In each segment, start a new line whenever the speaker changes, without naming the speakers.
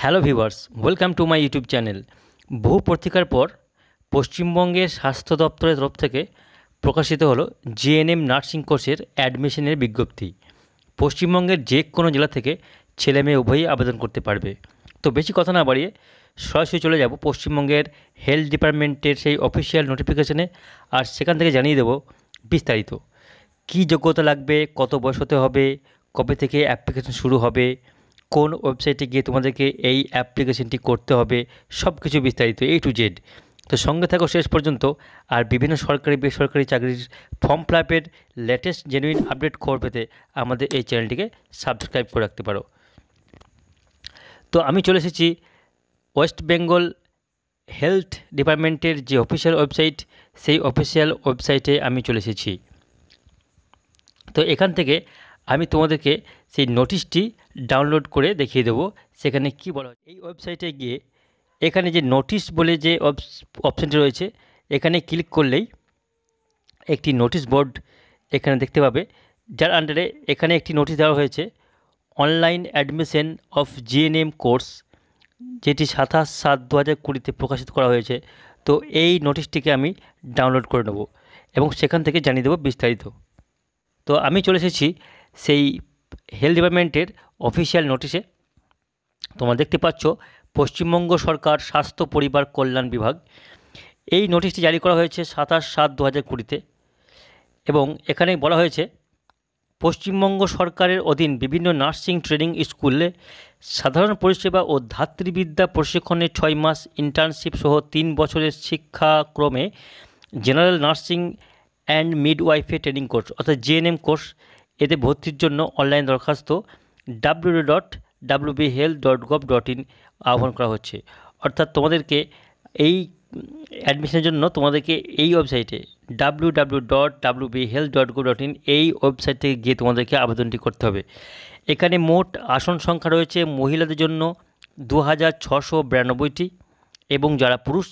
hello viewers welcome to my YouTube channel বহু পত্রিকার পর পশ্চিমবঙ্গের স্বাস্থ্য দপ্তরের তরফ থেকে প্রকাশিত হল জিএনএম নার্সিং কোর্সের অ্যাডমিশনের বিজ্ঞপ্তি পশ্চিমবঙ্গের যে কোনো জেলা থেকে ছেলে মেয়ে উভয়ই আবেদন করতে পারবে তো বেশি কথা না বাড়িয়ে সরাসরি চলে যাব পশ্চিমবঙ্গের হেলথ ডিপার্টমেন্টের সেই অফিসিয়াল নোটিফিকেশনে আর সেখান থেকে জানিয়ে দেব বিস্তারিত কি যোগ্যতা লাগবে কত বয়স হতে হবে কবে থেকে অ্যাপ্লিকেশন শুরু হবে কোন ওয়েবসাইটে গিয়ে তোমাদেরকে এই অ্যাপ্লিকেশনটি করতে হবে সব কিছু বিস্তারিত এ টু জেড তো সঙ্গে থাকো শেষ পর্যন্ত আর বিভিন্ন সরকারি বেসরকারি চাকরির ফর্ম ফিল আপের লেটেস্ট জেনুইন আপডেট খবর পেতে আমাদের এই চ্যানেলটিকে সাবস্ক্রাইব করে রাখতে পারো তো আমি চলে এসেছি ওয়েস্ট বেঙ্গল হেলথ ডিপার্টমেন্টের যে অফিসিয়াল ওয়েবসাইট সেই অফিসিয়াল ওয়েবসাইটে আমি চলে এসেছি তো এখান থেকে আমি তোমাদেরকে সেই নোটিশটি ডাউনলোড করে দেখিয়ে দেবো সেখানে কি বলা এই ওয়েবসাইটে গিয়ে এখানে যে নোটিশ বলে যে অপশানটি রয়েছে এখানে ক্লিক করলেই একটি নোটিশ বোর্ড এখানে দেখতে পাবে যার আন্ডারে এখানে একটি নোটিশ দেওয়া হয়েছে online admission of GNM course যেটি সাতাশ সাত দু হাজার কুড়িতে প্রকাশিত করা হয়েছে তো এই নোটিশটিকে আমি ডাউনলোড করে নেব এবং সেখান থেকে জানিয়ে দেবো বিস্তারিত তো আমি চলে এসেছি সেই হেলথ ডিপার্টমেন্টের অফিসিয়াল নোটিশে তোমরা দেখতে পাচ্ছ পশ্চিমবঙ্গ সরকার স্বাস্থ্য পরিবার কল্যাণ বিভাগ এই নোটিশটি জারি করা হয়েছে সাতাশ সাত দু হাজার কুড়িতে এবং এখানে বলা হয়েছে পশ্চিমবঙ্গ সরকারের অধীন বিভিন্ন নার্সিং ট্রেনিং স্কুলে সাধারণ পরিষেবা ও ধাত্রীবিদ্যা প্রশিক্ষণে ছয় মাস ইন্টার্নশিপ সহ তিন বছরের শিক্ষাক্রমে জেনারেল নার্সিং অ্যান্ড মিডওয়াইফে ট্রেনিং কোর্স অর্থাৎ জেএনএম কোর্স এতে ভর্তির জন্য অনলাইন দরখাস্ত W dot WB health dot gov dot in আহ্বান করা হচ্ছে অর্থাৎ তোমাদেরকে এই অ্যাডমিশনের জন্য তোমাদেরকে এই ওয়েবসাইটে W W dot W B health dot go dot in এই ওয়েবসাইট থেকে গিয়ে তোমাদেরকে আবেদনটি করতে হবে এখানে মোট আসন সংখ্যা রয়েছে মহিলাদের জন্য দু হাজার ছশো বিরানব্বইটি এবং যারা পুরুষ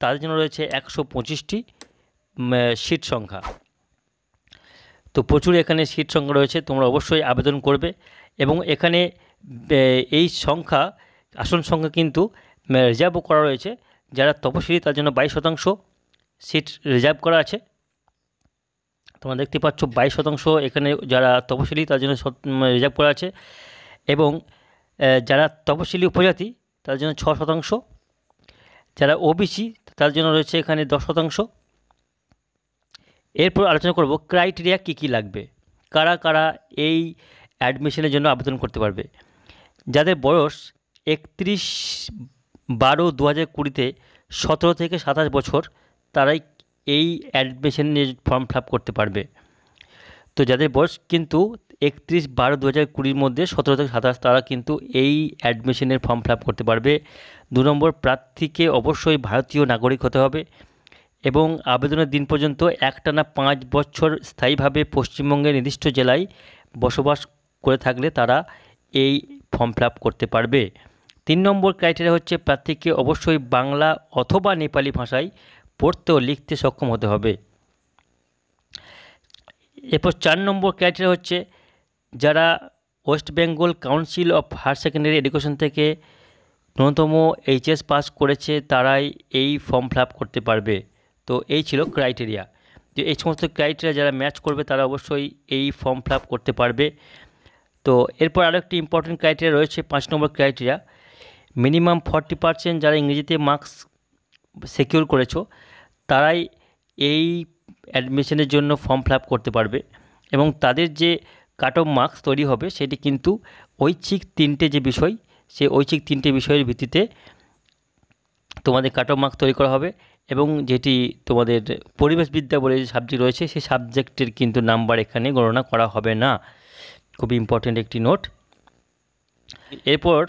তাদের জন্য রয়েছে একশো পঁচিশটি সিট সংখ্যা তো প্রচুর এখানে সিট সংখ্যা রয়েছে তোমরা অবশ্যই আবেদন করবে এবং এখানে এই সংখ্যা আসন সংখ্যা কিন্তু রিজার্ভও করা রয়েছে যারা তপশিলি তার জন্য বাইশ শতাংশ সিট রিজার্ভ করা আছে তোমরা দেখতে পাচ্ছ বাইশ শতাংশ এখানে যারা তপশিলি তার জন্য রিজার্ভ করা আছে এবং যারা তপশিলি উপজাতি তার জন্য ছ শতাংশ যারা ওবিসি তার জন্য রয়েছে এখানে দশ শতাংশ এরপর আলোচনা করব ক্রাইটেরিয়া কী কী লাগবে কারা কারা এই অ্যাডমিশনের জন্য আবেদন করতে পারবে যাদের বয়স একত্রিশ বারো দু হাজার কুড়িতে সতেরো থেকে সাতাশ বছর তারাই এই অ্যাডমিশনের ফর্ম ফিল করতে পারবে তো যাদের বয়স কিন্তু একত্রিশ বারো দু হাজার কুড়ির মধ্যে সতেরো থেকে সাতাশ তারা কিন্তু এই অ্যাডমিশনের ফর্ম ফিল করতে পারবে দু নম্বর প্রার্থীকে অবশ্যই ভারতীয় নাগরিক হতে হবে এবং আবেদনের দিন পর্যন্ত একটানা পাঁচ বছর স্থায়ীভাবে পশ্চিমবঙ্গের নির্দিষ্ট জেলায় বসবাস করে থাকলে তারা এই ফর্ম ফিল করতে পারবে তিন নম্বর ক্রাইটেরিয়া হচ্ছে প্রার্থীকে অবশ্যই বাংলা অথবা নেপালি ভাষায় পড়তে ও লিখতে সক্ষম হতে হবে এরপর চার নম্বর ক্রাইটেরিয়া হচ্ছে যারা West Bengal council of higher secondary education থেকে ন্যূনতম এইচএস পাস করেছে তারাই এই ফর্ম ফিল করতে পারবে তো এই ছিল ক্রাইটেরিয়া যে এই সমস্ত ক্রাইটেরিয়া যারা ম্যাচ করবে তারা অবশ্যই এই ফর্ম ফিল করতে পারবে তো এরপর আরও একটি ইম্পর্টেন্ট ক্রাইটেরিয়া রয়েছে পাঁচ number criteria minimum forty percent যারা ইংরেজিতে মার্কস সিকিউর করেছো তারাই এই অ্যাডমিশনের জন্য ফর্ম ফিল করতে পারবে এবং তাদের যে কাট অফ মার্কস তৈরি হবে সেটি কিন্তু ঐচ্ছিক তিনটে যে বিষয় সে ঐচ্ছিক তিনটে বিষয়ের ভিত্তিতে তোমাদের কাট অফ মার্কস তৈরি করা হবে এবং যেটি তোমাদের পরিবেশবিদ্যা বলে যে সাবজেক্ট রয়েছে সেই সাবজেক্টের কিন্তু নাম্বার এখানে গণনা করা হবে না খুবই ইম্পর্টেন্ট একটি নোট এরপর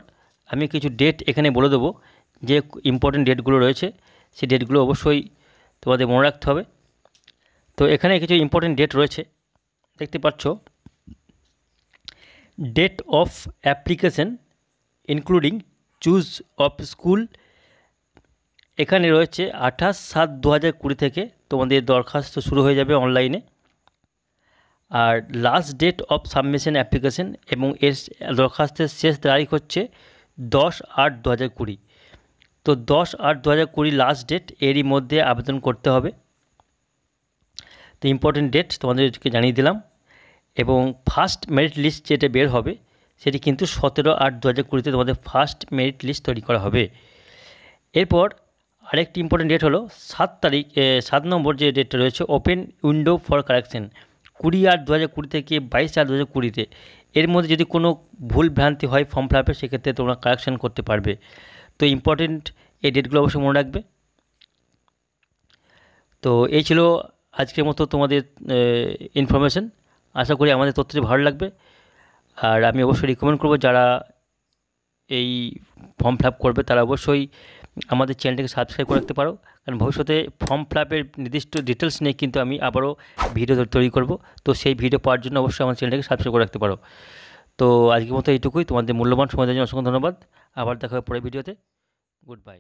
আমি কিছু ডেট এখানে বলে দেবো যে ইম্পর্টেন্ট ডেটগুলো রয়েছে সেই ডেটগুলো অবশ্যই তোমাদের মনে রাখতে হবে তো এখানে কিছু ইম্পর্টেন্ট ডেট রয়েছে দেখতে পাচ্ছ date of application including choose of school এখানে রয়েছে আঠাশ সাত দু হাজার কুড়ি থেকে তোমাদের দরখাস্ত শুরু হয়ে যাবে অনলাইনে আর last date of submission application এবং এর দরখাস্তের শেষ তারিখ হচ্ছে দশ আট দু হাজার কুড়ি তো দশ আট দু হাজার কুড়ি লাস্ট ডেট এরই মধ্যে আবেদন করতে হবে তো ইম্পর্টেন্ট ডেট তোমাদেরকে জানিয়ে দিলাম এবং ফার্স্ট মেরিট লিস্ট যেটা বের হবে সেটি কিন্তু সতেরো আট দু হাজার কুড়িতে তোমাদের ফার্স্ট মেরিট লিস্ট তৈরি করা হবে এরপর আরেকটি ইম্পর্টেন্ট ডেট হলো সাত তারিখ সাত নম্বর যে ডেটটা রয়েছে ওপেন উইন্ডো ফর কারেকশান কুড়ি আট দু হাজার কুড়ি থেকে বাইশ চার দু হাজার কুড়িতে এর মধ্যে যদি কোনো ভুল ভ্রান্তি হয় ফর্ম ফিল আপে সেক্ষেত্রে তোমরা কারেকশান করতে পারবে তো ইম্পর্টেন্ট এই ডেটগুলো অবশ্যই মনে রাখবে তো এই ছিল আজকের মতো তোমাদের ইনফরমেশান আশা করি আমাদের তথ্যটি ভালো লাগবে আর আমি অবশ্যই রিকমেন্ড করব যারা এই ফর্ম ফিল আপ করবে তারা অবশ্যই আমাদের চ্যানেলটিকে সাবস্ক্রাইব করে রাখতে পারো কারণ ভবিষ্যতে ফর্ম ফিল নির্দিষ্ট ডিটেলস নিয়ে কিন্তু আমি আবারও ভিডিও তৈরি করব তো সেই ভিডিও পাওয়ার জন্য অবশ্যই আমার চ্যানেলটিকে সাবস্ক্রাইব করে রাখতে পারো তো আজকের মতো এইটুকুই তোমাদের মূল্যবান সময় দেওয়ার জন্য অসংখ্য ধন্যবাদ আবার দেখা হবে পরে ভিডিওতে গুড বাই